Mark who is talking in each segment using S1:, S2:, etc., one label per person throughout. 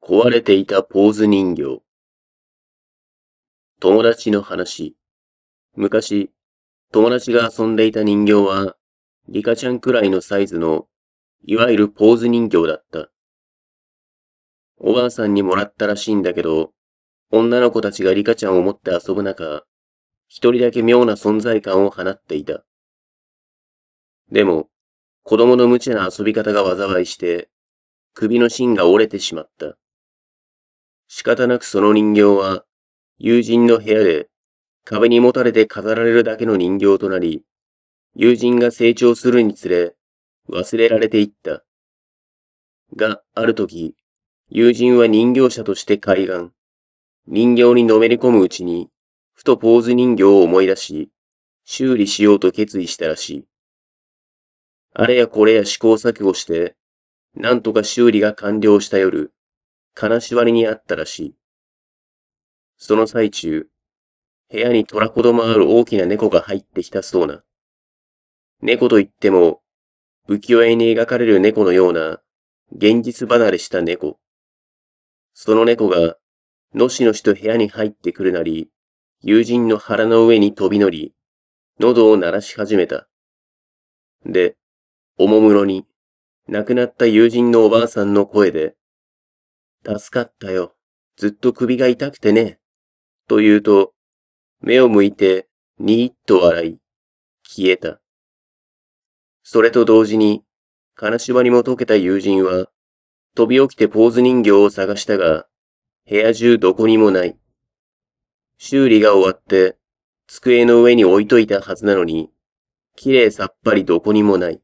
S1: 壊れていたポーズ人形。友達の話。昔、友達が遊んで
S2: いた人形は、リカちゃんくらいのサイズの、いわゆるポーズ人形だった。おばあさんにもらったらしいんだけど、女の子たちがリカちゃんを持って遊ぶ中、一人だけ妙な存在感を放っていた。でも、子供の無茶な遊び方が災いして、首の芯が折れてしまった。仕方なくその人形は、友人の部屋で壁にもたれて飾られるだけの人形となり、友人が成長するにつれ忘れられていった。が、ある時、友人は人形者として海岸、人形にのめり込むうちに、ふとポーズ人形を思い出し、修理しようと決意したらしい。あれやこれや試行錯誤して、なんとか修理が完了した夜、金縛りにあったらしい。その最中、部屋に虎子どもある大きな猫が入ってきたそうな。猫といっても、浮世絵に描かれる猫のような、現実離れした猫。その猫が、のしのしと部屋に入ってくるなり、友人の腹の上に飛び乗り、喉を鳴らし始めた。で、おもむろに、亡くなった友人のおばあさんの声で、助かったよ。ずっと首が痛くてね。と言うと、目を向いて、にーっと笑い、消えた。それと同時に、金縛りも解けた友人は、飛び起きてポーズ人形を探したが、部屋中どこにもない。修理が終わって、机の上に置いといたはずなのに、きれいさっぱりどこにもない。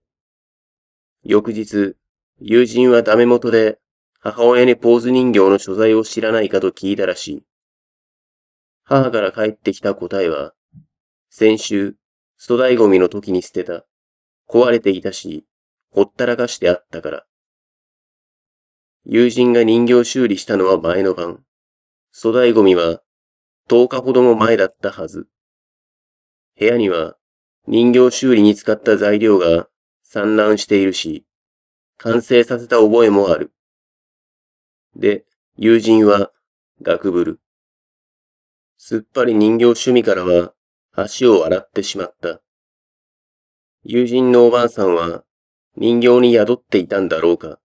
S2: 翌日、友人はダメ元で母親にポーズ人形の所在を知らないかと聞いたらしい。母から帰ってきた答えは、先週、粗大ゴミの時に捨てた。壊れていたし、ほったらかしてあったから。友人が人形修理したのは前の晩。粗大ゴミは10日ほども前だったはず。部屋には人形修理に使った材料が散乱しているし、完成させた覚えも
S1: ある。で、友人は学ぶる。すっぱり人形趣味からは足を洗ってしまった。
S2: 友人のおばあさんは人形に宿っていたんだろうか。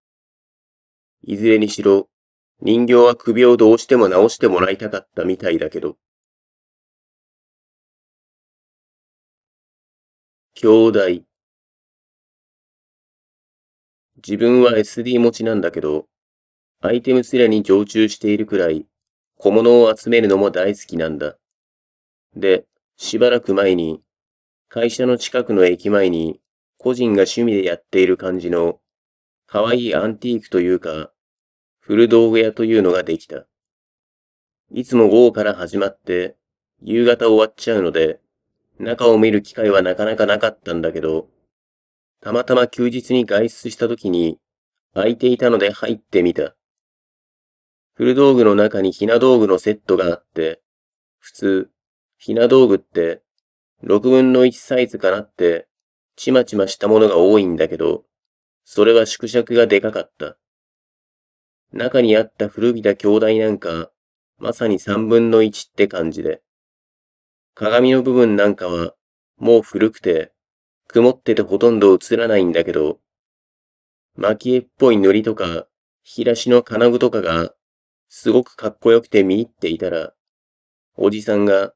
S1: いずれにしろ、人形は首をどうしても直してもらいたかったみたいだけど。兄弟。自分は SD 持ちな
S2: んだけど、アイテムすらに常駐しているくらい、小物を集めるのも大好きなんだ。で、しばらく前に、会社の近くの駅前に、個人が趣味でやっている感じの、可愛いアンティークというか、古道具屋というのができた。いつも午後から始まって、夕方終わっちゃうので、中を見る機会はなかなかなかったんだけど、たまたま休日に外出した時に、空いていたので入ってみた。古道具の中にひな道具のセットがあって、普通、ひな道具って、6分の1サイズかなって、ちまちましたものが多いんだけど、それは縮尺がでかかった。中にあった古びた兄弟なんか、まさに3分の1って感じで。鏡の部分なんかは、もう古くて、曇っててほとんど映らないんだけど、蒔絵っぽい塗りとか、引き出しの金具とかがすごくかっこよくて見入っていたら、おじさんが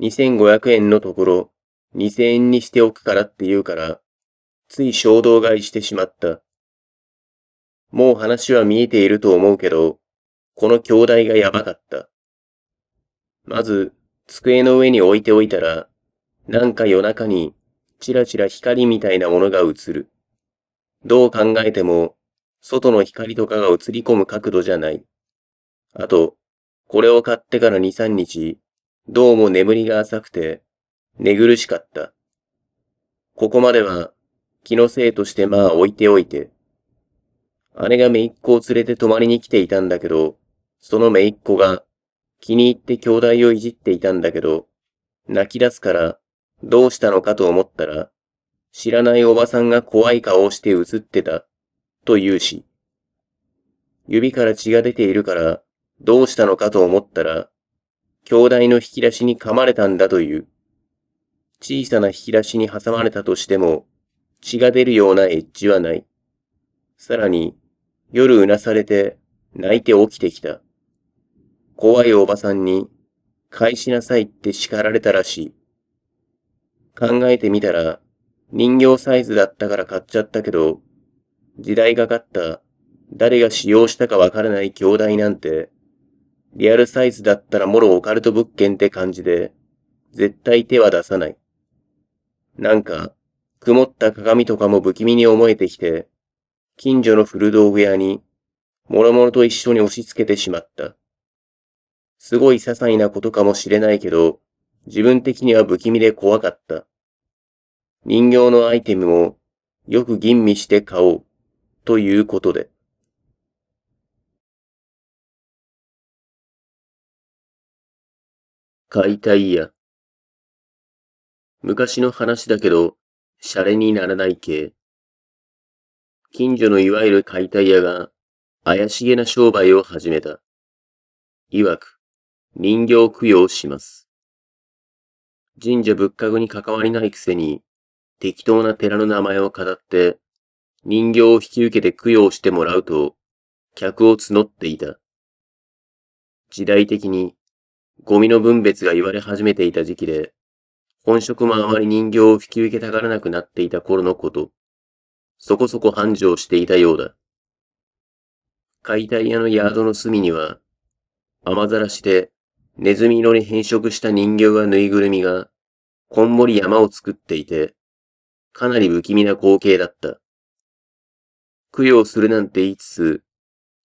S2: 2500円のところ2000円にしておくからって言うから、つい衝動買いしてしまった。もう話は見えていると思うけど、この兄弟がやばかった。まず、机の上に置いておいたら、なんか夜中に、ちらちら光みたいなものが映る。どう考えても、外の光とかが映り込む角度じゃない。あと、これを買ってから2、3日、どうも眠りが浅くて、寝苦しかった。ここまでは、気のせいとしてまあ置いておいて。姉が姪っ子を連れて泊まりに来ていたんだけど、その姪っ子が、気に入って兄弟をいじっていたんだけど、泣き出すから、どうしたのかと思ったら、知らないおばさんが怖い顔をして映ってた、と言うし。指から血が出ているから、どうしたのかと思ったら、兄弟の引き出しに噛まれたんだという。小さな引き出しに挟まれたとしても、血が出るようなエッジはない。さらに、夜うなされて、泣いて起きてきた。怖いおばさんに、返しなさいって叱られたらしい。考えてみたら、人形サイズだったから買っちゃったけど、時代がかった、誰が使用したかわからない兄弟なんて、リアルサイズだったらもろオカルト物件って感じで、絶対手は出さない。なんか、曇った鏡とかも不気味に思えてきて、近所の古道具屋に、もろもろと一緒に押し付けてしまった。すごい些細なことかもしれないけど、自分的には不気味で怖かった。人
S1: 形のアイテムをよく吟味して買おう、ということで。解体や。昔の話だけど、シャレにならない系。近所のいわゆる解体屋が
S2: 怪しげな商売を始めた。いわく、人形供養します。神社仏閣に関わりないくせに、適当な寺の名前を語って、人形を引き受けて供養してもらうと、客を募っていた。時代的にゴミの分別が言われ始めていた時期で、本職もあまり人形を引き受けたがらなくなっていた頃のこと、そこそこ繁盛していたようだ。解体屋のヤードの隅には、雨ざらしでネズミ色に変色した人形がぬいぐるみが、こんもり山を作っていて、かなり不気味な光景だった。供養するなんて言いつつ、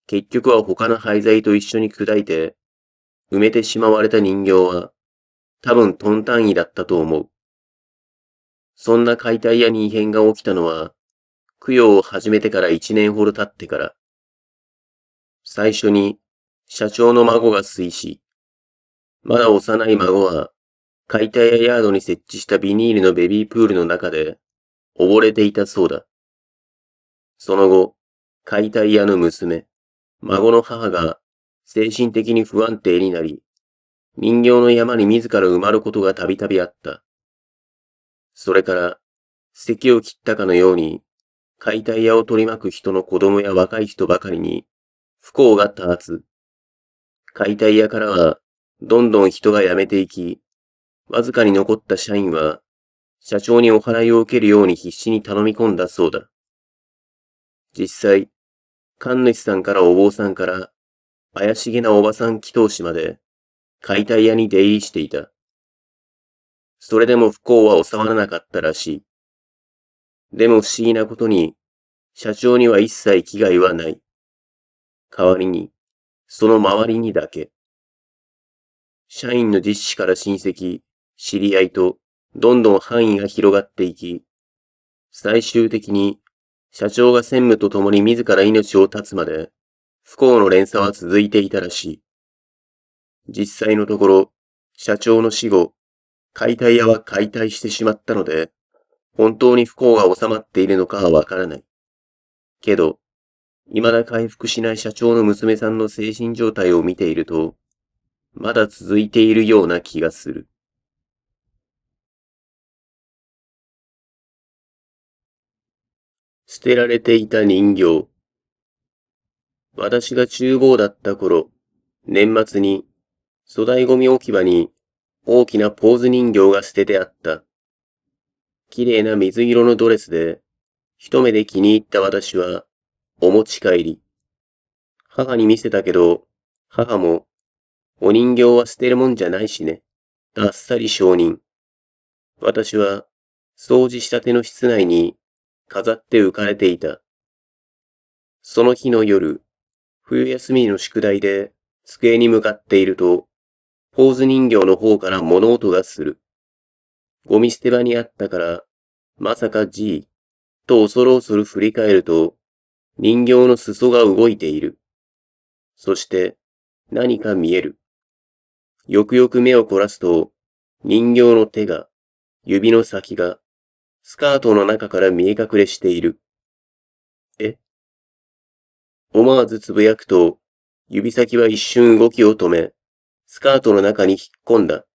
S2: 結局は他の廃材と一緒に砕いて、埋めてしまわれた人形は、多分トン単位だったと思う。そんな解体屋に異変が起きたのは、供養を始めてから一年ほど経ってから。最初に、社長の孫が推し、まだ幼い孫は、解体屋ヤードに設置したビニールのベビープールの中で、溺れていたそうだ。その後、解体屋の娘、孫の母が精神的に不安定になり、人形の山に自ら埋まることがたびたびあった。それから、咳を切ったかのように、解体屋を取り巻く人の子供や若い人ばかりに、不幸が多発。解体屋からは、どんどん人が辞めていき、わずかに残った社員は、社長にお払いを受けるように必死に頼み込んだそうだ。実際、神主さんからお坊さんから、怪しげなおばさん祈祷師まで、解体屋に出入りしていた。それでも不幸は収まらなかったらし
S1: い。でも不思議なことに、社長には一切危害はない。代わりに、その周りにだけ。社員
S2: の実施から親戚、知り合いと、どんどん範囲が広がっていき、最終的に、社長が専務と共に自ら命を絶つまで、不幸の連鎖は続いていたらしい。実際のところ、社長の死後、解体屋は解体してしまったので、本当に不幸が収まっているのかはわからない。けど、未だ回復しない社長の娘さんの精神状態を見ていると、まだ続いている
S1: ような気がする。捨てられていた人形。
S2: 私が厨房だった頃、年末に粗大ゴミ置き場に大きなポーズ人形が捨ててあった。綺麗な水色のドレスで、一目で気に入った私は、お持ち帰り。母に見せたけど、母も、お人形は捨てるもんじゃないしね。あっさり承認。私は、掃除したての室内に、飾って浮かれていた。その日の夜、冬休みの宿題で机に向かっていると、ポーズ人形の方から物音がする。ゴミ捨て場にあったから、まさか G、と恐る恐る振り返ると、人形の裾が動いている。そして、何か見える。よくよく目を凝らすと、人形の手が、指の先が、スカートの中から見え隠れしている。え思わずつぶやくと、指先は一瞬動きを止め、スカートの中に引っ込んだ。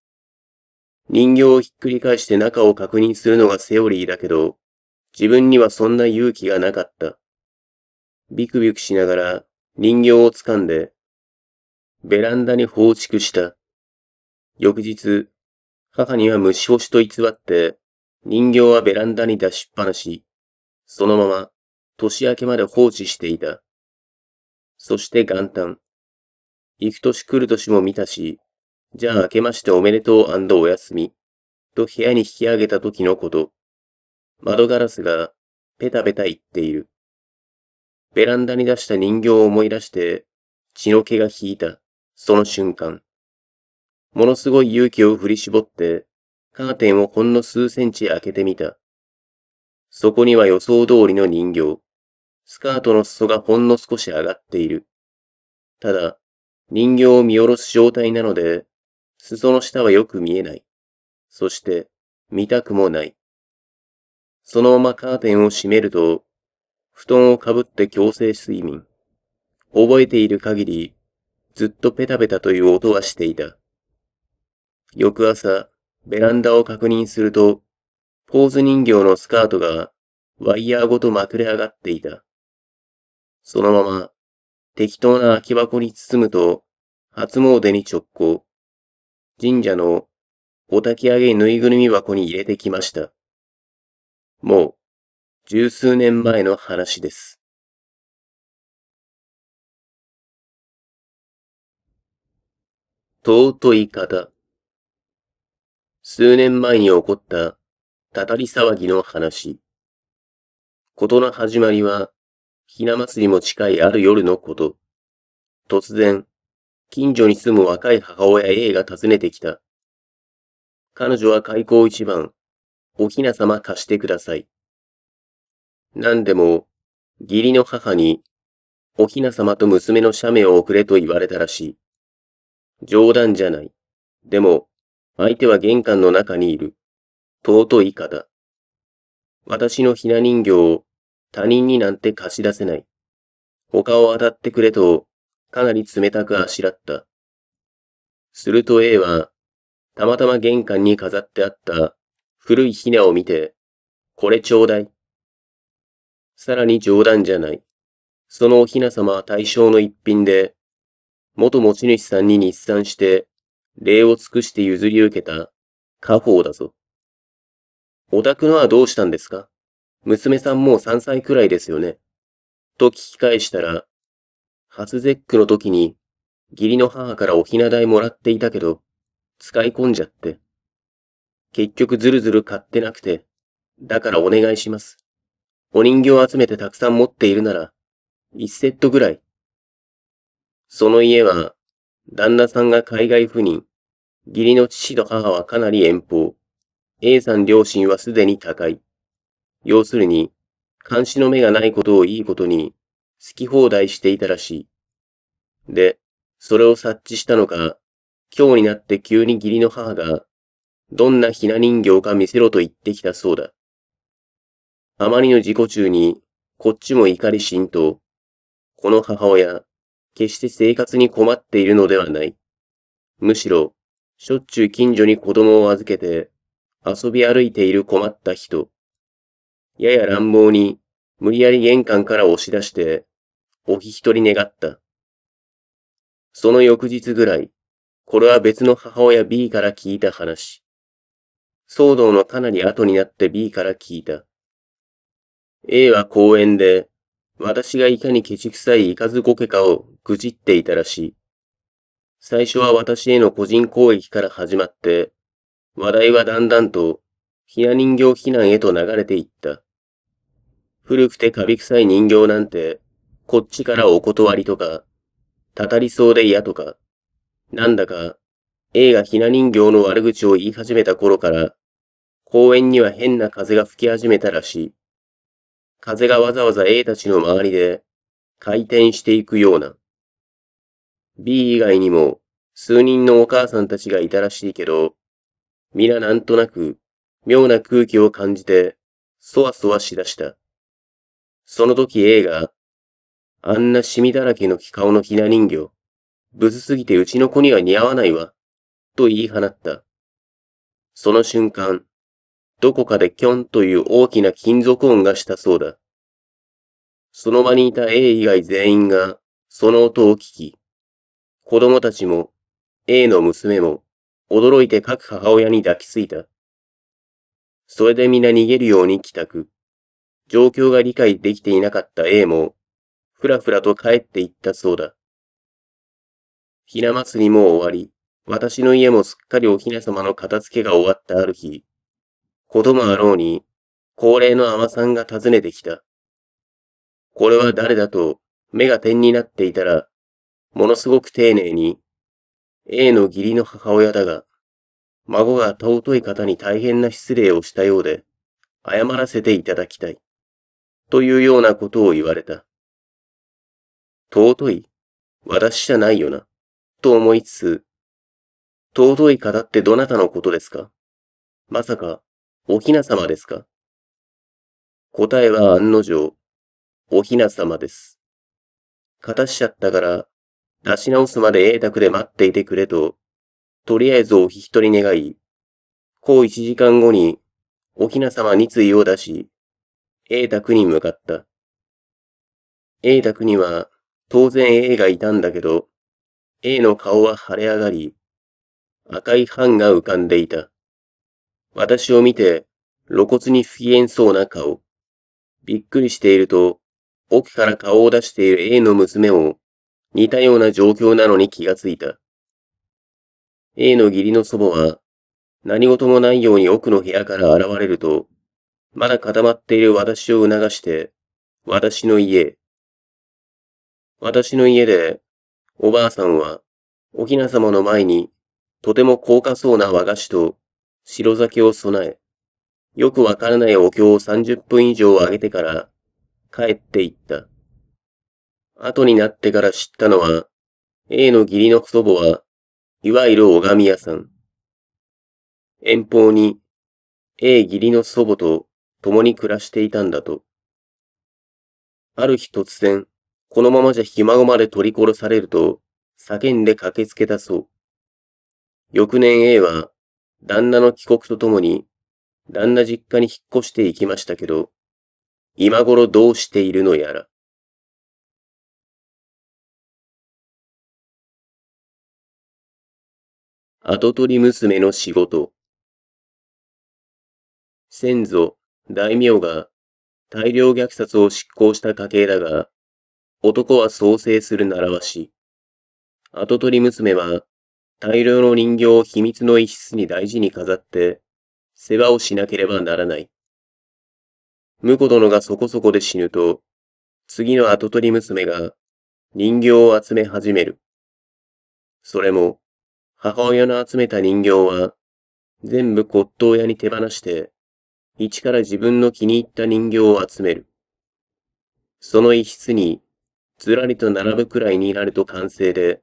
S2: 人形をひっくり返して中を確認するのがセオリーだけど、自分にはそんな勇気がなかった。ビクビクしながら人形を掴んで、ベランダに放逐した。翌日、母には虫干しと偽って、人形はベランダに出しっぱなし、そのまま年明けまで放置していた。そして元旦。行く年来る年も見たし、じゃあ明けましておめでとうおやすみ、と部屋に引き上げた時のこと。窓ガラスがペタペタ言っている。ベランダに出した人形を思い出して、血の毛が引いた、その瞬間。ものすごい勇気を振り絞って、カーテンをほんの数センチ開けてみた。そこには予想通りの人形。スカートの裾がほんの少し上がっている。ただ、人形を見下ろす状態なので、裾の下はよく見えない。そして、見たくもない。そのままカーテンを閉めると、布団をかぶって強制睡眠。覚えている限り、ずっとペタペタという音はしていた。翌朝、ベランダを確認すると、ポーズ人形のスカートがワイヤーごとまくれ上がっていた。そのまま適当な空き箱に包むと初詣に直行。神
S1: 社のお焚き上げぬいぐるみ箱に入れてきました。もう十数年前の話です。尊い方。
S2: 数年前に起こったたたり騒ぎの話。事の始まりは、ひな祭りも近いある夜のこと。突然、近所に住む若い母親 A が訪ねてきた。彼女は開口一番、おひな様貸してください。何でも、義理の母に、おひな様と娘の写メを送れと言われたらしい。冗談じゃない。でも、相手は玄関の中にいる。尊い方。私のひな人形を他人になんて貸し出せない。他を当たってくれと、かなり冷たくあしらった。すると A は、たまたま玄関に飾ってあった古いひなを見て、これちょうだい。さらに冗談じゃない。そのおひな様は対象の一品で、元持ち主さんに日産して、礼を尽くして譲り受けた家宝だぞ。お宅のはどうしたんですか娘さんもう3歳くらいですよね。と聞き返したら、初絶句の時に、義理の母からおひな代もらっていたけど、使い込んじゃって。結局ずるずる買ってなくて、だからお願いします。お人形集めてたくさん持っているなら、1セットぐらい。その家は、旦那さんが海外赴任、義理の父と母はかなり遠方、A さん両親はすでに高い。要するに、監視の目がないことをいいことに、好き放題していたらしい。で、それを察知したのか、今日になって急に義理の母が、どんなひな人形か見せろと言ってきたそうだ。あまりの事故中に、こっちも怒り心頭。この母親、決して生活に困っているのではない。むしろ、しょっちゅう近所に子供を預けて、遊び歩いている困った人。やや乱暴に、無理やり玄関から押し出して、おき取人願った。その翌日ぐらい、これは別の母親 B から聞いた話。騒動のかなり後になって B から聞いた。A は公園で、私がいかにケチくさいイかずこけかをぐじっていたらしい。最初は私への個人攻撃から始まって、話題はだんだんと、ひな人形避難へと流れていった。古くてカビ臭い人形なんて、こっちからお断りとか、たたりそうで嫌とか、なんだか、A がひな人形の悪口を言い始めた頃から、公園には変な風が吹き始めたらしい。風がわざわざ A たちの周りで回転していくような。B 以外にも数人のお母さんたちがいたらしいけど、皆なんとなく妙な空気を感じて、そわそわしだした。その時 A が、あんなシミだらけの顔のひな人形、ブスすぎてうちの子には似合わないわ、と言い放った。その瞬間、どこかでキョンという大きな金属音がしたそうだ。その場にいた A 以外全員がその音を聞き、子供たちも A の娘も驚いて各母親に抱きついた。それで皆逃げるように帰宅。状況が理解できていなかった A も、ふらふらと帰っていったそうだ。ひな祭りも終わり、私の家もすっかりおひな様の片付けが終わったある日、こともあろうに、恒例の尼さんが訪ねてきた。これは誰だと、目が点になっていたら、ものすごく丁寧に、A の義理の母親だが、孫が尊い方に大変な失礼をしたようで、謝らせていた
S1: だきたい。というようなことを言われた。尊い私じゃないよな、と思いつつ、尊い方ってどなたのことですかまさか、お雛様ですか答えは案の定、お雛様です。勝たしちゃ
S2: ったから、出し直すまで英卓で待っていてくれと、とりあえずお引き取り願い、こう一時間後に、お雛様につを出し、A 宅に向かった。A 宅には当然 A がいたんだけど、A の顔は腫れ上がり、赤い斑が浮かんでいた。私を見て露骨に不機嫌そうな顔。びっくりしていると、奥から顔を出している A の娘を似たような状況なのに気がついた。A の義理の祖母は何事もないように奥の部屋から現れると、まだ固まっている私を促して、私の家へ。私の家で、おばあさんは、おひな様の前に、とても高価そうな和菓子と、白酒を備え、よくわからないお経を30分以上あげてから、帰っていった。後になってから知ったのは、A の義理の祖母は、いわゆる拝み屋さん。遠方に、A 義理の祖母と共に暮らしていたんだと。ある日突然、このままじゃひ孫まで取り殺されると、叫んで駆けつけたそう。翌年 A は、旦那の帰国とともに、旦那実家に引っ越していきましたけど、
S1: 今頃どうしているのやら。跡取り娘の仕事。先祖、大名が
S2: 大量虐殺を執行した家系だが、男は創生する習わし。跡取り娘は大量の人形を秘密の一室に大事に飾って、世話をしなければならない。婿殿がそこそこで死ぬと、次の跡取り娘が人形を集め始める。それも、母親の集めた人形は、全部骨董屋に手放して、一から自分の気に入った人形を集める。その一室に、ずらりと並ぶくらいになると完成で、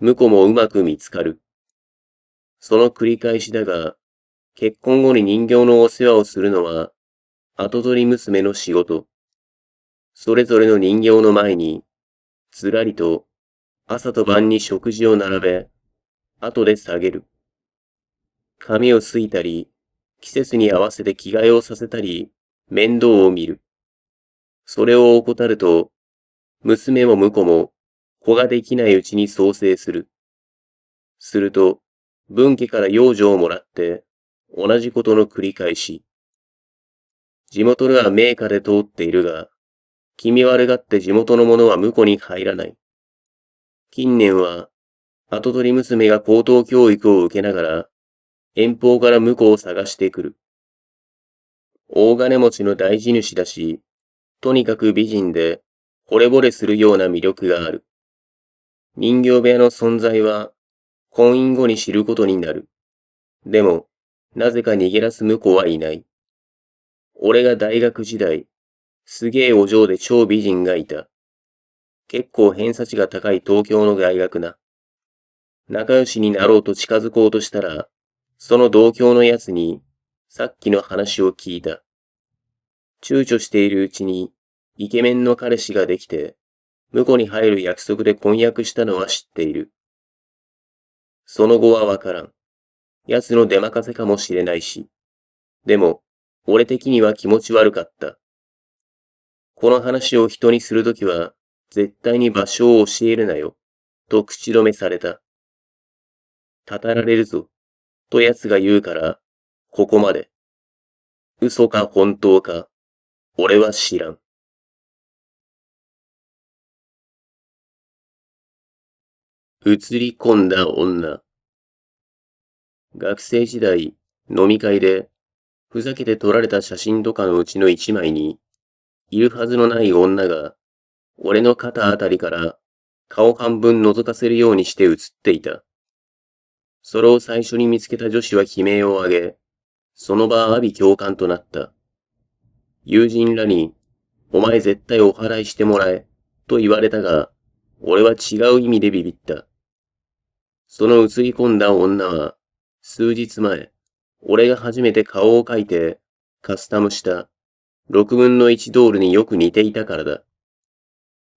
S2: 婿もうまく見つかる。その繰り返しだが、結婚後に人形のお世話をするのは、後取り娘の仕事。それぞれの人形の前に、ずらりと朝と晩に食事を並べ、後で下げる。髪をすいたり、季節に合わせて着替えをさせたり、面倒を見る。それを怠ると、娘も婿も子ができないうちに創生する。すると、分家から養女をもらって、同じことの繰り返し。地元では名家で通っているが、気味悪がって地元の者は婿に入らない。近年は、後取り娘が高等教育を受けながら、遠方から婿を探してくる。大金持ちの大事主だし、とにかく美人で、惚れ惚れするような魅力がある。人形部屋の存在は、婚姻後に知ることになる。でも、なぜか逃げ出す婿はいない。俺が大学時代、すげえお嬢で超美人がいた。結構偏差値が高い東京の大学な。仲良しになろうと近づこうとしたら、その同郷の奴に、さっきの話を聞いた。躊躇しているうちに、イケメンの彼氏ができて、婿に入る約束で婚約したのは知っている。その後はわからん。奴の出任せかもしれないし。でも、俺的には気持ち悪かった。この話を人にするときは、絶対に場所を教えるなよ、と口止めされた。たたられるぞ。
S1: と奴が言うから、ここまで。嘘か本当か、俺は知らん。映り込んだ女。
S2: 学生時代、飲み会で、ふざけて撮られた写真とかのうちの一枚に、いるはずのない女が、俺の肩あたりから顔半分覗かせるようにして写っていた。それを最初に見つけた女子は悲鳴を上げ、その場は阿鼻共感となった。友人らに、お前絶対お祓いしてもらえ、と言われたが、俺は違う意味でビビった。その映り込んだ女は、数日前、俺が初めて顔を描いて、カスタムした、6分の1ドールによく似ていたからだ。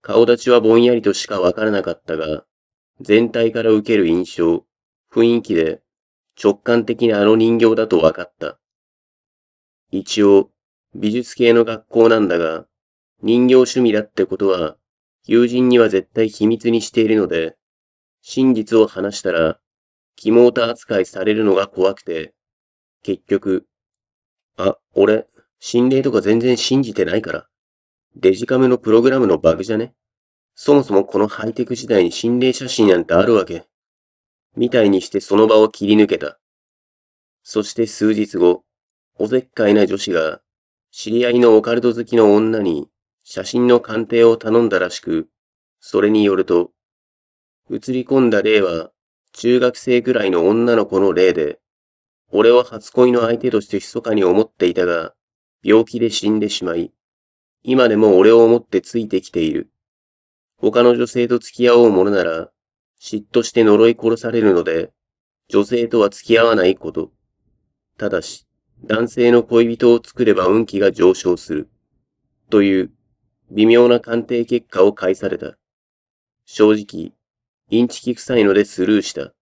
S2: 顔立ちはぼんやりとしかわからなかったが、全体から受ける印象、雰囲気で直感的にあの人形だと分かった。一応、美術系の学校なんだが、人形趣味だってことは、友人には絶対秘密にしているので、真実を話したら、キモータ扱いされるのが怖くて、結局、あ、俺、心霊とか全然信じてないから。デジカメのプログラムのバグじゃねそもそもこのハイテク時代に心霊写真なんてあるわけ。みたいにしてその場を切り抜けた。そして数日後、お絶っかいな女子が、知り合いのオカルト好きの女に写真の鑑定を頼んだらしく、それによると、映り込んだ例は、中学生ぐらいの女の子の例で、俺は初恋の相手として密かに思っていたが、病気で死んでしまい、今でも俺を思ってついてきている。他の女性と付き合おうものなら、嫉妬して呪い殺されるので、女性とは付き合わないこと。ただし、男性の恋人を作れば運気が上昇する。という、微妙な鑑定結果を返された。正直、インチキ臭いのでスルーした。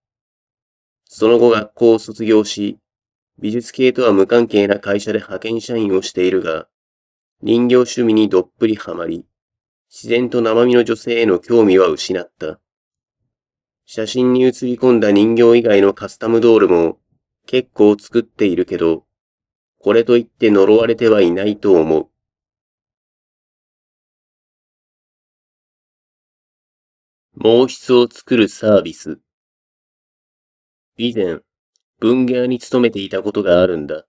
S2: その後学校を卒業し、美術系とは無関係な会社で派遣社員をしているが、人形趣味にどっぷりハマり、自然と生身の女性への興味は失った。写真に写り込んだ人形以外のカスタムドールも
S1: 結構作っているけど、これといって呪われてはいないと思う。毛筆を作るサービス。以前、文芸に勤めていたことがあるんだ。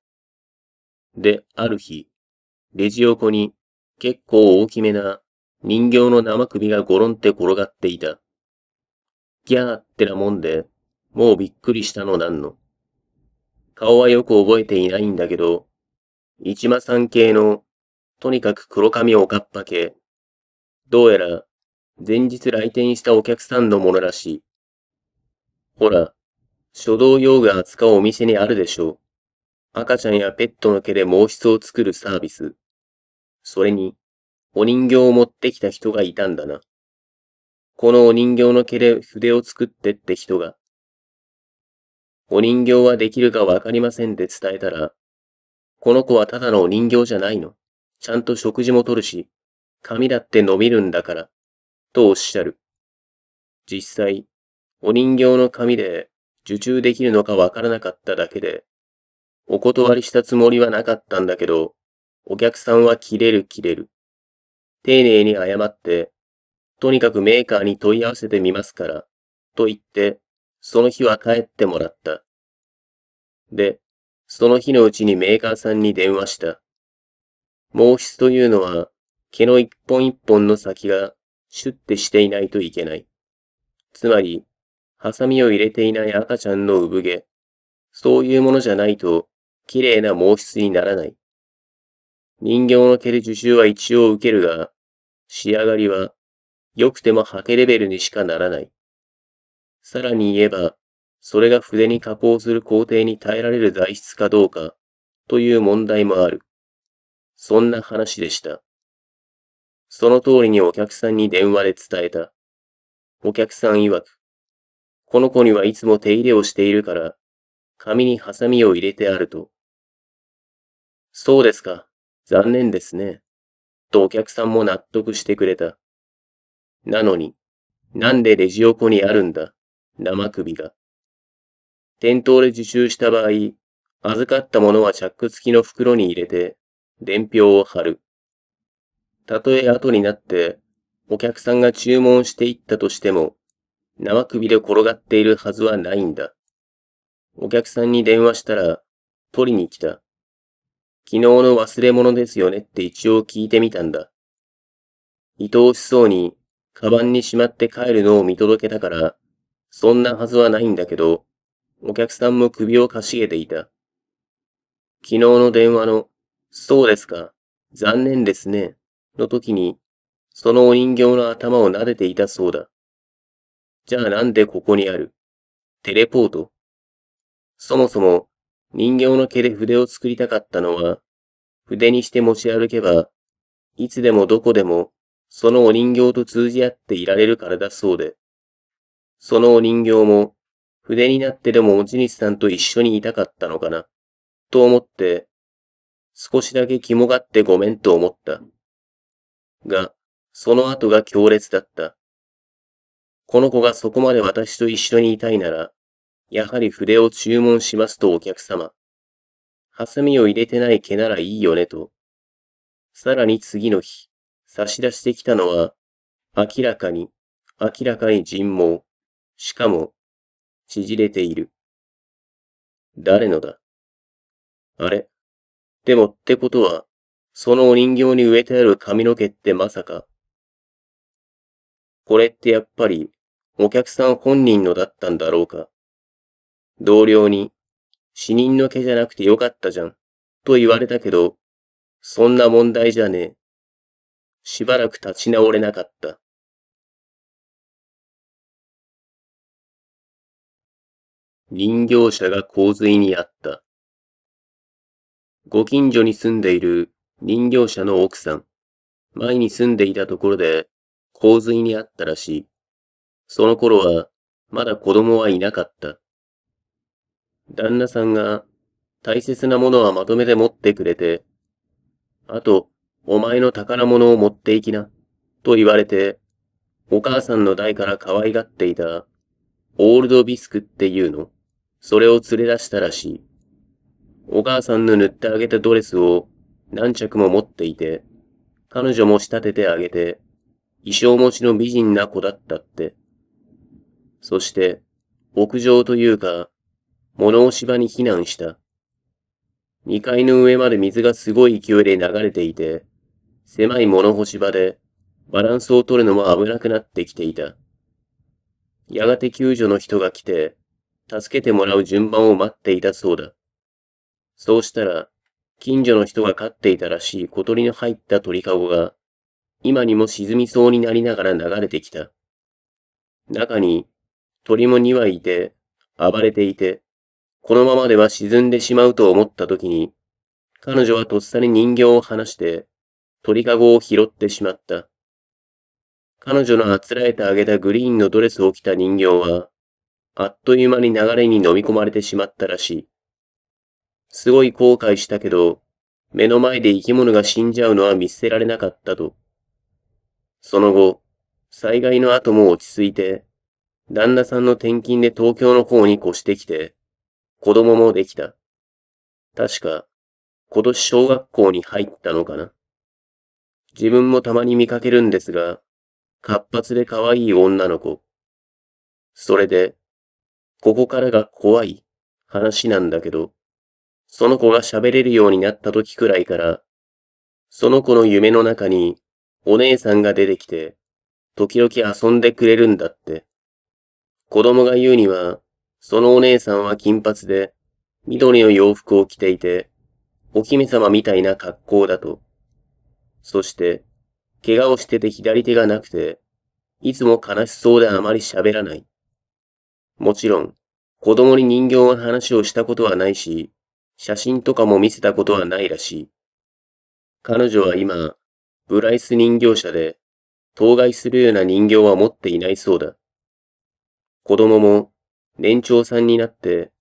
S1: で、ある日、レジ横に結構大
S2: きめな人形の生首がゴロンって転がっていた。ギャーってなもんで、もうびっくりしたのなんの。顔はよく覚えていないんだけど、一馬さん系の、とにかく黒髪おかっぱ系。どうやら、前日来店したお客さんのものらしい。ほら、書道用具扱うお店にあるでしょう。赤ちゃんやペットの毛で毛筆を作るサービス。それに、お人形を持ってきた人がいたんだな。このお人形の毛で筆を作ってって人が、お人形はできるかわかりませんで伝えたら、この子はただのお人形じゃないの。ちゃんと食事もとるし、髪だって伸びるんだから、とおっしゃる。実際、お人形の紙で受注できるのかわからなかっただけで、お断りしたつもりはなかったんだけど、お客さんは切れる切れる。丁寧に謝って、とにかくメーカーに問い合わせてみますから、と言って、その日は帰ってもらった。で、その日のうちにメーカーさんに電話した。毛筆というのは、毛の一本一本の先がシュッてしていないといけない。つまり、ハサミを入れていない赤ちゃんの産毛、そういうものじゃないと、綺麗な毛筆にならない。人形の毛で受注は一応受けるが、仕上がりは良くてもハケレベルにしかならない。さらに言えば、それが筆に加工する工程に耐えられる材質かどうか、という問題もある。そんな話でした。その通りにお客さんに電話で伝えた。お客さん曰く、この子にはいつも手入れをしているから、紙に
S1: ハサミを入れてあると。そうですか、残念ですね、とお客さんも納得してくれた。なのに、な
S2: んでレジ横にあるんだ、生首が。店頭で受注した場合、預かったものはチャック付きの袋に入れて、伝票を貼る。たとえ後になって、お客さんが注文していったとしても、生首で転がっているはずはないんだ。お客さんに電話したら、取りに来た。昨日の忘れ物ですよねって一応聞いてみたんだ。愛おしそうにカバンにしまって帰るのを見届けたから、そんなはずはないんだけど、お客さんも首をかしげていた。昨日の電話の、そうですか、残念ですね、の時に、そのお人形の頭を撫でていたそうだ。じゃあなんでここにあるテレポート。そもそも、人形の毛で筆を作りたかったのは、筆にして持ち歩けば、いつでもどこでもそのお人形と通じ合っていられるからだそうで、そのお人形も、筆になってでも持ち主さんと一緒にいたかったのかな、と思って、少しだけ肝がってごめんと思った。が、その後が強烈だった。この子がそこまで私と一緒にいたいなら、やはり筆を注文しますとお客様。ハサミを入れてない毛ならいいよねと。さらに次の日、差し出してきたのは、明らかに、明らか
S1: に人問。しかも、縮れている。誰のだあれでもってことは、そのお人形
S2: に植えてある髪の毛ってまさか。これってやっぱり、お客さん本人のだったんだろうか。同僚に、死人の毛じゃなくてよかったじゃん、と言われたけど、そんな問題じゃね
S1: え。しばらく立ち直れなかった。人形車が洪水にあった。ご近所に住んでいる人形車の奥
S2: さん。前に住んでいたところで洪水にあったらしい。その頃はまだ子供はいなかった。旦那さんが大切なものはまとめて持ってくれて、あとお前の宝物を持って行きな、と言われて、お母さんの代から可愛がっていた、オールドビスクっていうの、それを連れ出したらしい。お母さんの塗ってあげたドレスを何着も持っていて、彼女も仕立ててあげて、衣装持ちの美人な子だったって。そして、屋上というか、物し場に避難した。二階の上まで水がすごい勢いで流れていて、狭い物干し場でバランスを取るのも危なくなってきていた。やがて救助の人が来て、助けてもらう順番を待っていたそうだ。そうしたら、近所の人が飼っていたらしい小鳥の入った鳥かごが、今にも沈みそうになりながら流れてきた。中に、鳥も2羽いて、暴れていて、このままでは沈んでしまうと思った時に、彼女はとっさに人形を離して、鳥かごを拾ってしまった。彼女のあつらえてあげたグリーンのドレスを着た人形は、あっという間に流れに飲み込まれてしまったらしい。すごい後悔したけど、目の前で生き物が死んじゃうのは見捨てられなかったと。その後、災害の後も落ち着いて、旦那さんの転勤で東京の方に越してきて、子供もできた。確か、今年小学校に入ったのかな。自分もたまに見かけるんですが、活発で可愛い女の子。それで、ここからが怖い話なんだけど、その子が喋れるようになった時くらいから、その子の夢の中にお姉さんが出てきて、時々遊んでくれるんだって。子供が言うには、そのお姉さんは金髪で、緑の洋服を着ていて、お姫様みたいな格好だと。そして、怪我をしてて左手がなくて、いつも悲しそうであまり喋らない。もちろん、子供に人形の話をしたことはないし、写真とかも見せたことはないらしい。彼女は今、ブライス人形者で、当該するような人形は持っていないそうだ。子供も、年長さんになって、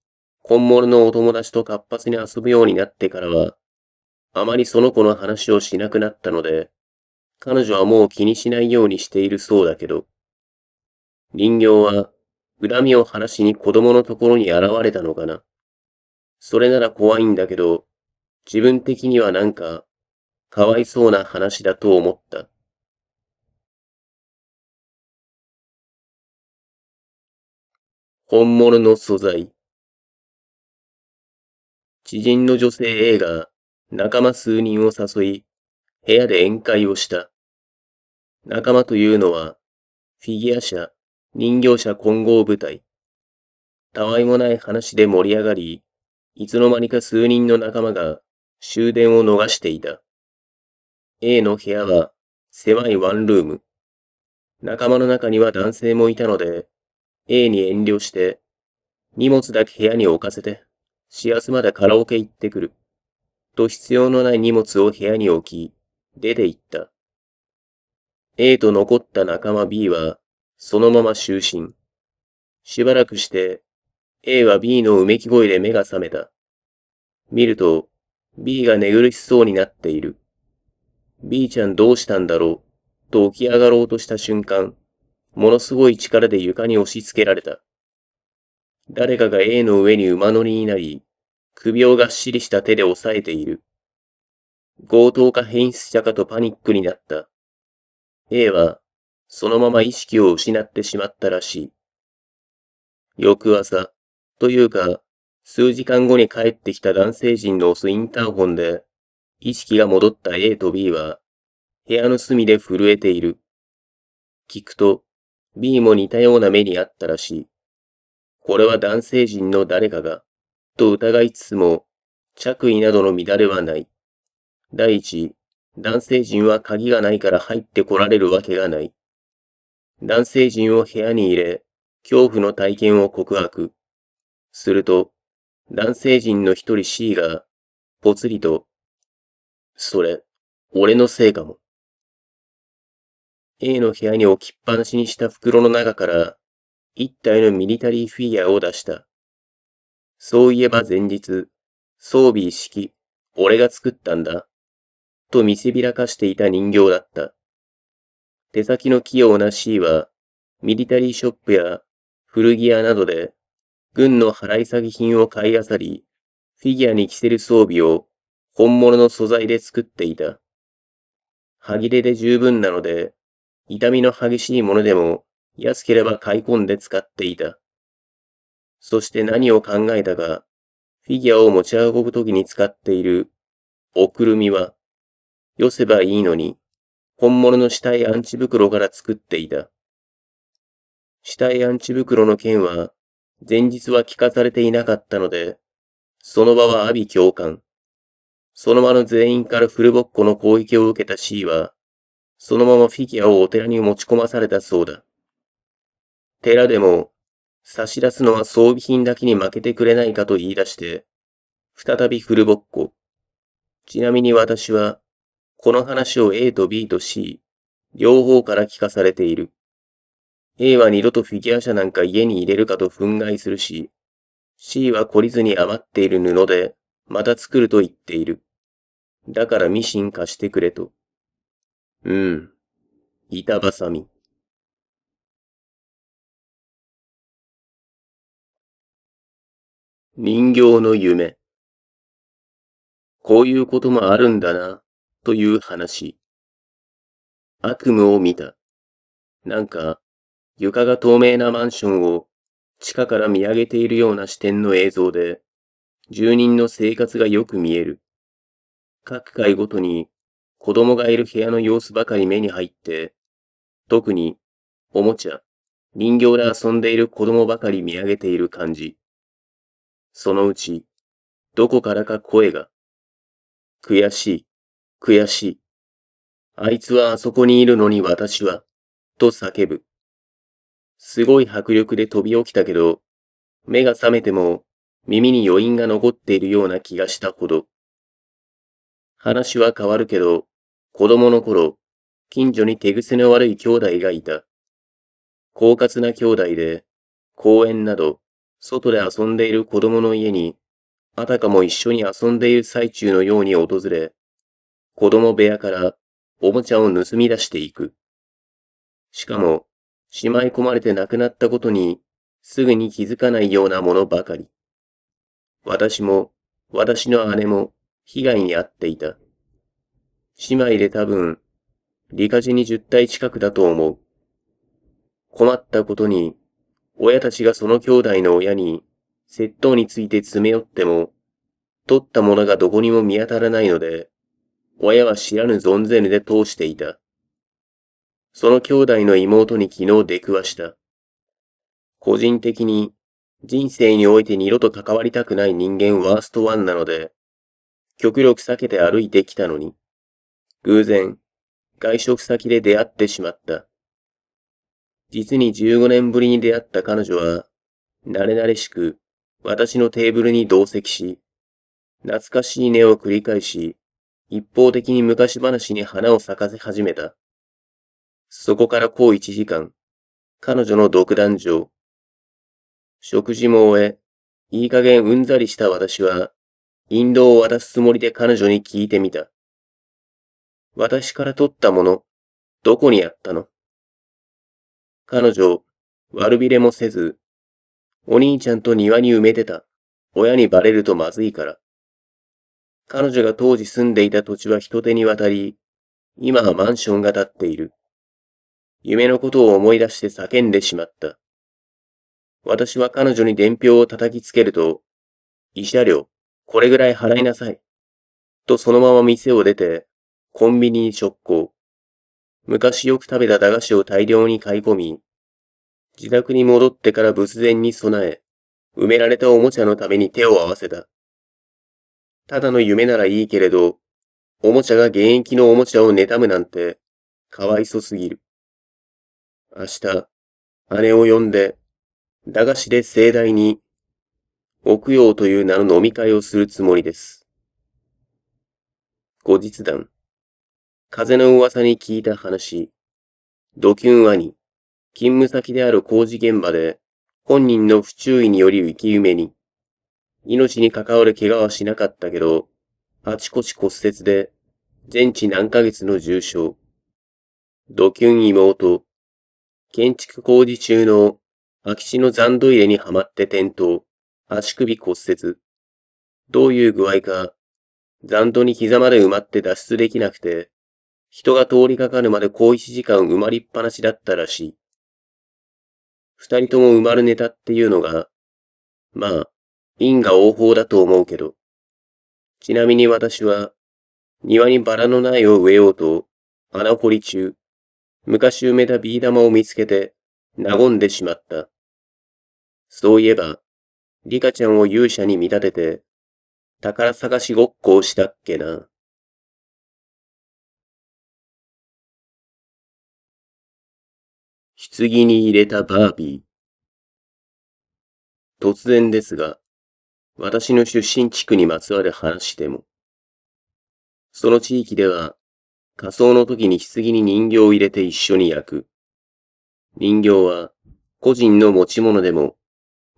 S2: 本物のお友達と活発に遊ぶようになってからは、あまりその子の話をしなくなったので、彼女はもう気にしないようにしているそうだけど、人形は恨みを話しに子供のところに現れたのかな。それなら怖いんだけど、自分的にはなんか、かわいそうな
S1: 話だと思った。本物の素材。知人の女性 A が仲間数人を誘い、部屋
S2: で宴会をした。仲間というのは、フィギュア社、人形者混合部隊。たわいもない話で盛り上がり、いつの間にか数人の仲間が終電を逃していた。A の部屋は狭いワンルーム。仲間の中には男性もいたので、A に遠慮して、荷物だけ部屋に置かせて、始発までカラオケ行ってくる。と必要のない荷物を部屋に置き、出て行った。A と残った仲間 B は、そのまま就寝。しばらくして、A は B のうめき声で目が覚めた。見ると、B が寝苦しそうになっている。B ちゃんどうしたんだろうと起き上がろうとした瞬間、ものすごい力で床に押し付けられた。誰かが A の上に馬乗りになり、首をがっしりした手で押さえている。強盗か変質者かとパニックになった。A は、そのまま意識を失ってしまったらしい。翌朝、というか、数時間後に帰ってきた男性陣の押すインターホンで、意識が戻った A と B は、部屋の隅で震えている。聞くと、B も似たような目にあったらしい。これは男性陣の誰かが、と疑いつつも、着衣などの乱れはない。第一、男性陣は鍵がないから入ってこられるわけがない。男性陣を部屋に入れ、恐怖の体験を告白。すると、男性陣の一人 C が、ぽつりと、それ、俺のせいかも。A の部屋に置きっぱなしにした袋の中から、一体のミリタリーフィギュアを出した。そういえば前日、装備一式、俺が作ったんだ。と見せびらかしていた人形だった。手先の器用な C は、ミリタリーショップや古着屋などで、軍の払い下げ品を買い漁り、フィギュアに着せる装備を本物の素材で作っていた。歯切れで十分なので、痛みの激しいものでも安ければ買い込んで使っていた。そして何を考えたか、フィギュアを持ち運ぶときに使っている、おくるみは、寄せばいいのに、本物の死体アンチ袋から作っていた。死体アンチ袋の件は、前日は聞かされていなかったので、その場は阿鼻教官。その場の全員からフルボッコの攻撃を受けた C は、そのままフィギュアをお寺に持ち込まされたそうだ。寺でも差し出すのは装備品だけに負けてくれないかと言い出して、再びフルボッコ。ちなみに私は、この話を A と B と C、両方から聞かされている。A は二度とフィギュア車なんか家に入れるかと憤慨するし、C は懲りずに余っている布で、また作ると言っている。だからミシン貸してくれと。
S1: うん。板挟み。人形の夢。こういうこともあるんだな、という話。悪夢を見た。なんか、床が透明
S2: なマンションを地下から見上げているような視点の映像で、住人の生活がよく見える。各階ごとに子供がいる部屋の様子ばかり目に入って、特におもちゃ、人形で遊んでいる子供ばかり見上げている感じ。そのうち、
S1: どこからか声が、悔しい、悔しい。あいつはあそこにいるのに私は、と叫ぶ。す
S2: ごい迫力で飛び起きたけど、目が覚めても耳に余韻が残っているような気がしたほど。話は変わるけど、子供の頃、近所に手癖の悪い兄弟がいた。狡猾な兄弟で、公園など、外で遊んでいる子供の家に、あたかも一緒に遊んでいる最中のように訪れ、子供部屋からおもちゃを盗み出していく。しかも、しまい込まれて亡くなったことに、すぐに気づかないようなものばかり。私も、私の姉も、被害に遭っていた。姉妹で多分、理科寺に10体近くだと思う。困ったことに、親たちがその兄弟の親に、窃盗について詰め寄っても、取ったものがどこにも見当たらないので、親は知らぬ存ぜぬで通していた。その兄弟の妹に昨日出くわした。個人的に人生において二度と関わりたくない人間ワーストワンなので、極力避けて歩いてきたのに、偶然、外食先で出会ってしまった。実に15年ぶりに出会った彼女は、慣れ慣れしく私のテーブルに同席し、懐かしい根を繰り返し、一方的に昔話に花を咲かせ始めた。そこからこう一時間、彼女の独壇場。食事も終え、いい加減うんざりした私は、
S1: 引導を渡すつもりで彼女に聞いてみた。私から取ったもの、どこにあったの彼女、悪
S2: びれもせず、お兄ちゃんと庭に埋めてた。親にバレるとまずいから。彼女が当時住んでいた土地は人手に渡り、今はマンションが建っている。夢のことを思い出して叫んでしまった。私は彼女に伝票を叩きつけると、医者料、これぐらい払いなさい。とそのまま店を出て、コンビニに直行。昔よく食べた駄菓子を大量に買い込み、自宅に戻ってから仏前に備え、埋められたおもちゃのために手を合わせた。ただの夢ならいいけれど、おもちゃが現役のおもちゃを妬むなんて、かわいそすぎる。明日、姉を呼んで、駄菓子で盛大に、奥洋という名の飲み会をするつもりです。後日談。風の噂に聞いた話、ドキュン兄、勤務先である工事現場で、本人の不注意により生き埋めに、命に関わる怪我はしなかったけど、あちこち骨折で、全治何ヶ月の重傷。ドキュン妹、建築工事中の空き地の残土入れにはまって転倒、足首骨折。どういう具合か、残土に膝まで埋まって脱出できなくて、人が通りかかるまで小一時間埋まりっぱなしだったらしい。二人とも埋まるネタっていうのが、まあ、因果応報だと思うけど。ちなみに私は、庭にバラの苗を植えようと、穴掘り中、昔埋めたビー玉を見つけて、和んでしまっ
S1: た。そういえば、リカちゃんを勇者に見立てて、宝探しごっこをしたっけな。棺に入れたバービー。突然ですが、私の出身地区にまつわる話でも、その地域では、仮装の
S2: 時に棺に人形を入れて一緒に焼く。人形は、個人の持ち物でも、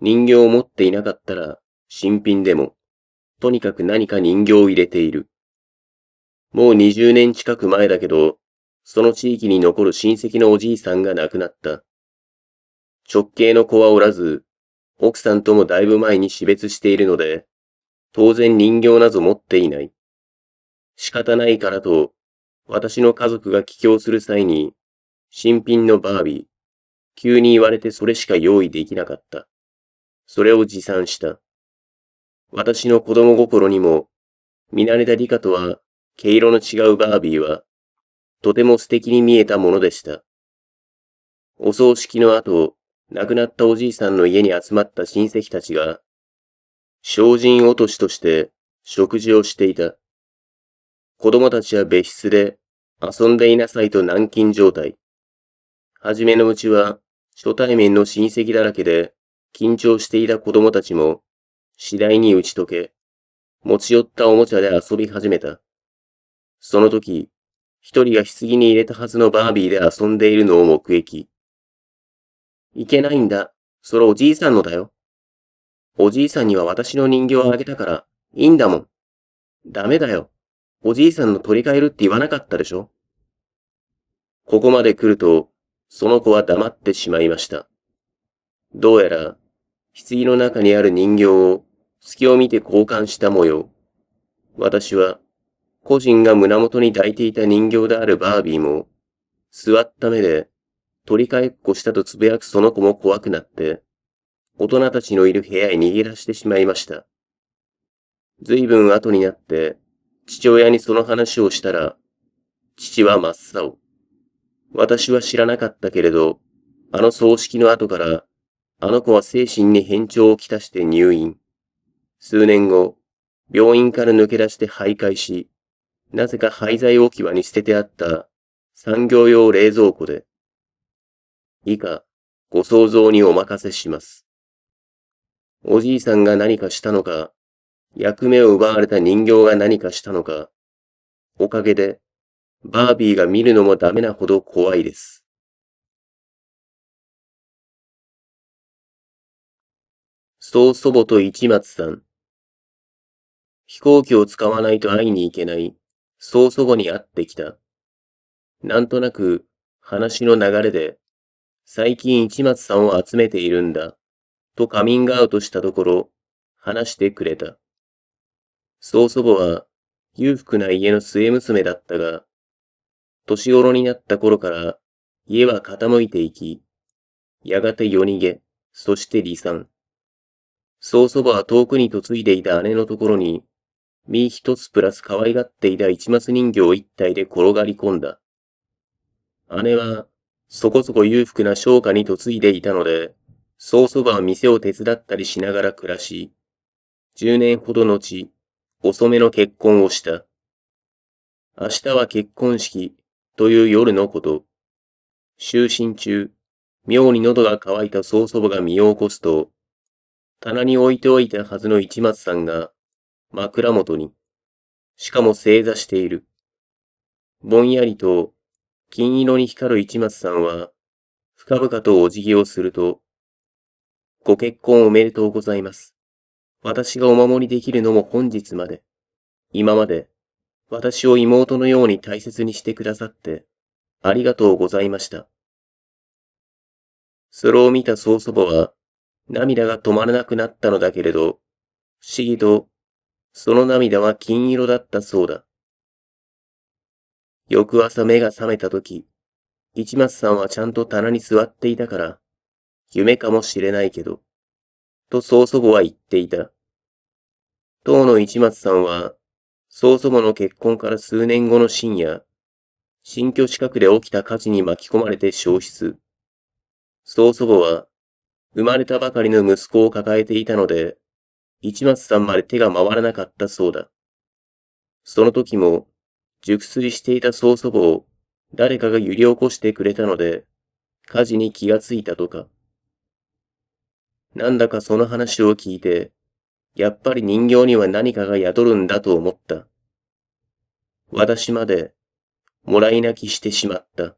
S2: 人形を持っていなかったら、新品でも、とにかく何か人形を入れている。もう20年近く前だけど、その地域に残る親戚のおじいさんが亡くなった。直系の子はおらず、奥さんともだいぶ前に死別しているので、当然人形など持っていない。仕方ないからと、私の家族が帰郷する際に、新品のバービー、急に言われてそれしか用意できなかった。それを持参した。私の子供心にも、見慣れた理科とは、毛色の違うバービーは、とても素敵に見えたものでした。お葬式の後、亡くなったおじいさんの家に集まった親戚たちが、精進落としとして食事をしていた。子供たちは別室で遊んでいなさいと軟禁状態。はじめのうちは初対面の親戚だらけで緊張していた子供たちも次第に打ち解け、持ち寄ったおもちゃで遊び始めた。その時、一人が棺に入れたはずのバービーで遊んでいるのを目撃。いけないんだ。それおじいさんのだよ。おじいさんには私の人形をあげたから、いいんだもん。ダメだよ。おじいさんの取り替えるって言わなかったでしょここまで来ると、その子は黙ってしまいました。どうやら、棺の中にある人形を、隙を見て交換した模様。私は、個人が胸元に抱いていた人形であるバービーも、座った目で、取り替えっこしたとつぶやくその子も怖くなって、大人たちのいる部屋へ逃げ出してしまいました。随分後になって、父親にその話をしたら、父は真っ青。私は知らなかったけれど、あの葬式の後から、あの子は精神に変調をきたして入院。数年後、病院から抜け出して徘徊し、なぜか廃材置き場に捨ててあった産業用冷蔵庫で、以下、ご想像にお任せします。おじいさんが何かしたのか、役目
S1: を奪われた人形が何かしたのか、おかげで、バービーが見るのもダメなほど怖いです。曾祖母と市松さん。飛行機を使わないと会いに行けない曾祖母に会ってきた。
S2: なんとなく話の流れで、最近市松さんを集めているんだ、とカミングアウトしたところ、話してくれた。曾祖母は裕福な家の末娘だったが、年頃になった頃から家は傾いていき、やがて夜逃げ、そして離散。曾祖母は遠くに嫁いでいた姉のところに身一つプラス可愛がっていた市松人形一体で転がり込んだ。姉は、そこそこ裕福な商家に嫁いでいたので、曹祖母は店を手伝ったりしながら暮らし、10年ほど後、遅めの結婚をした。明日は結婚式という夜のこと。就寝中、妙に喉が渇いた曹祖母が身を起こすと、棚に置いておいたはずの市松さんが、枕元に、しかも正座している。ぼんやりと金色に光る市松さんは、深々とお辞儀をすると、ご結婚おめでとうございます。私がお守りできるのも本日まで。今まで、私を妹のように大切にしてくださって、ありがとうございました。それを見た曽祖母は、涙が止まらなくなったのだけれど、不思議とその涙は金色だったそうだ。翌朝目が覚めた時、市松さんはちゃんと棚に座っていたから、夢かもしれないけど、と曽祖母は言っていた。当の市松さんは、曽祖母の結婚から数年後の深夜、新居近くで起きた火事に巻き込まれて消失。曽祖母は、生まれたばかりの息子を抱えていたので、市松さんまで手が回らなかったそうだ。その時も、熟睡していた曹祖母を誰かが揺り起こしてくれたので、火事に気がついたとか。なんだかその話を聞いて、やっぱり人形には何かが
S1: 宿るんだと思った。私まで、もらい泣きしてしまった。